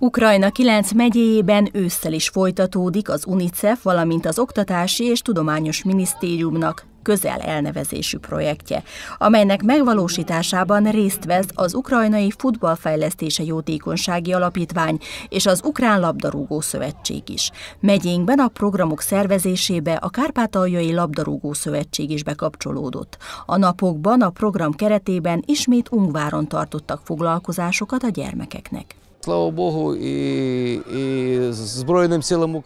Ukrajna kilenc megyéjében ősszel is folytatódik az UNICEF, valamint az Oktatási és Tudományos Minisztériumnak közel elnevezésű projektje, amelynek megvalósításában részt vesz az Ukrajnai Futballfejlesztése Jótékonysági Alapítvány és az Ukrán Labdarúgó Szövetség is. Megyénkben a programok szervezésébe a Kárpátaljai Labdarúgó Szövetség is bekapcsolódott. A napokban a program keretében ismét Ungváron tartottak foglalkozásokat a gyermekeknek слава Богу, силам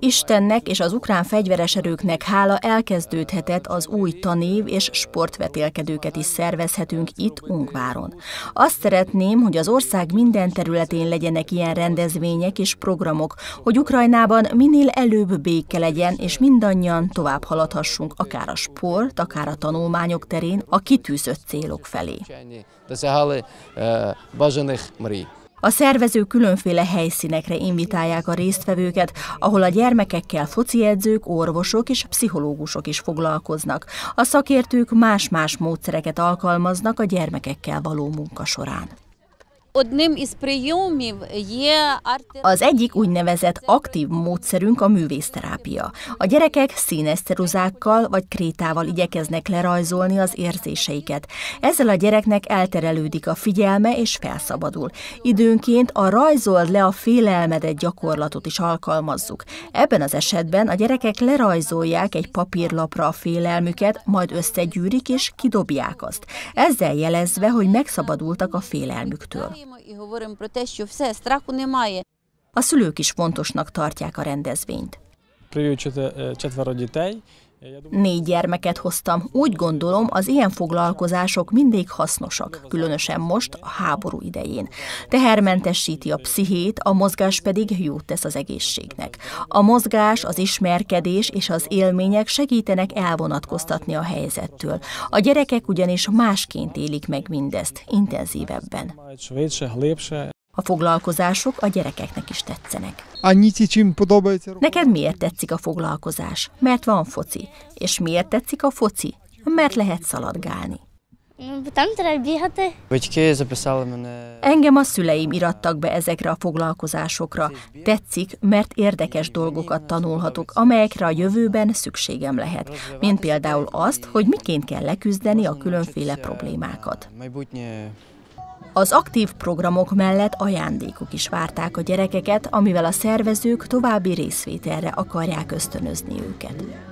Istennek és az ukrán fegyveres erőknek hála elkezdődhetett az új tanév, és sportvetélkedőket is szervezhetünk itt Ungváron. Azt szeretném, hogy az ország minden területén legyenek ilyen rendezvények és programok, hogy Ukrajnában minél előbb béke legyen, és mindannyian tovább haladhassunk akár a sport, akár a tanulmányok terén a kitűzött célok felé. A szervezők különféle helyszínekre invitálják a résztvevőket, ahol a gyermekekkel fociedzők, orvosok és pszichológusok is foglalkoznak. A szakértők más-más módszereket alkalmaznak a gyermekekkel való munka során. Az egyik úgynevezett aktív módszerünk a művészterápia. A gyerekek színes vagy krétával igyekeznek lerajzolni az érzéseiket. Ezzel a gyereknek elterelődik a figyelme és felszabadul. Időnként a rajzold le a félelmedet gyakorlatot is alkalmazzuk. Ebben az esetben a gyerekek lerajzolják egy papírlapra a félelmüket, majd összegyűrik és kidobják azt. Ezzel jelezve, hogy megszabadultak a félelmüktől. Ми і говоримо про те, що все, страху немає. A szülők is fontosnak tartják a е, четверо дітей, Négy gyermeket hoztam. Úgy gondolom, az ilyen foglalkozások mindig hasznosak, különösen most, a háború idején. Tehermentesíti a pszichét, a mozgás pedig jót tesz az egészségnek. A mozgás, az ismerkedés és az élmények segítenek elvonatkoztatni a helyzettől. A gyerekek ugyanis másként élik meg mindezt, intenzívebben. A foglalkozások a gyerekeknek is tetszenek. Neked miért tetszik a foglalkozás? Mert van foci. És miért tetszik a foci? Mert lehet szaladgálni. Engem a szüleim irattak be ezekre a foglalkozásokra. Tetszik, mert érdekes dolgokat tanulhatok, amelyekre a jövőben szükségem lehet, mint például azt, hogy miként kell leküzdeni a különféle problémákat. Az aktív programok mellett ajándékok is várták a gyerekeket, amivel a szervezők további részvételre akarják ösztönözni őket.